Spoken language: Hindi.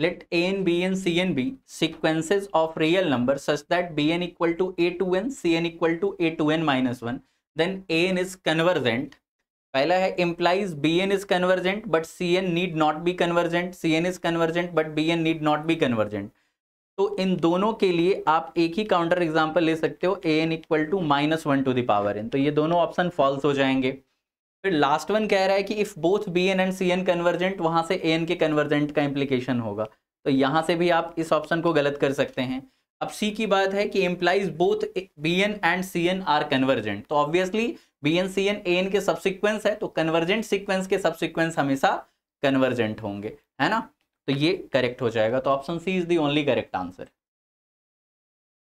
late a n b n c n b sequences of real number such that b n equal to a two n c n equal to a two n minus one then a n is convergent पहला है implies b n is convergent but c n need not be convergent c n is convergent but b n need not be convergent तो इन दोनों के लिए आप एक ही काउंटर एग्जाम्पल ले सकते हो a n equal to minus one to the power n तो ये दोनों ऑप्शन फॉल्स हो जाएंगे फिर लास्ट वन कह रहा है कि if both b n and c n convergent वहां से ए एन के कन्वर्जेंट का इम्प्लीकेशन होगा तो यहां से भी आप इस ऑप्शन को गलत कर सकते हैं अब सी की बात है कि implies both b n and c n are convergent तो obviously b n c n a n के सबसिक्वेंस है तो कन्वर्जेंट सिक्वेंस के सबसिक्वेंस हमेशा कन्वर्जेंट होंगे है ना तो ये करेक्ट हो जाएगा तो option c is the only correct answer